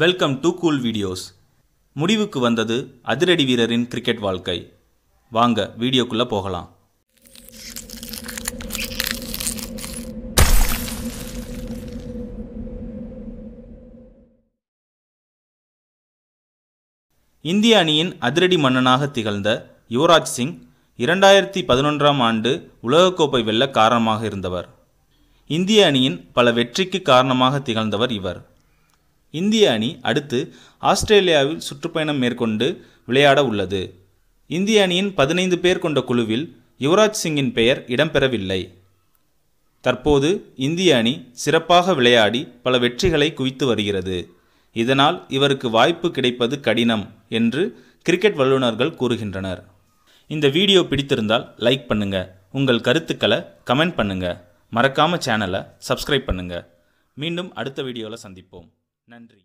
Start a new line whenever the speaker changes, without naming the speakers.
welcome to cool videos முடிவுக்கு வந்தது அதிரடி வீரரின் கிரிக்கெட் வாழ்க்கை வாங்க வீடியோக்குள்ளே போகலாம் இந்திய அணியின் அதிரடி மன்னனாக திகழ்ந்த யுவராஜ் சிங் இரண்டாயிரத்தி பதினொன்றாம் ஆண்டு உலகக்கோப்பை வெல்ல காரணமாக இருந்தவர் இந்திய அணியின் பல வெற்றிக்கு காரணமாக திகழ்ந்தவர் இவர் இந்திய அணி அடுத்து ஆஸ்திரேலியாவில் சுற்றுப்பயணம் மேற்கொண்டு விளையாட உள்ளது இந்திய அணியின் பதினைந்து பேர் கொண்ட குழுவில் யுவராஜ் சிங்கின் பெயர் இடம்பெறவில்லை தற்போது இந்திய அணி சிறப்பாக விளையாடி பல வெற்றிகளை குவித்து வருகிறது இதனால் இவருக்கு வாய்ப்பு கிடைப்பது கடினம் என்று கிரிக்கெட் வல்லுநர்கள் கூறுகின்றனர் இந்த வீடியோ பிடித்திருந்தால் லைக் பண்ணுங்க உங்கள் கருத்துக்களை கமெண்ட் பண்ணுங்க மறக்காம சேனலை சப்ஸ்கிரைப் பண்ணுங்க மீண்டும் அடுத்த வீடியோவில் சந்திப்போம் நன்றி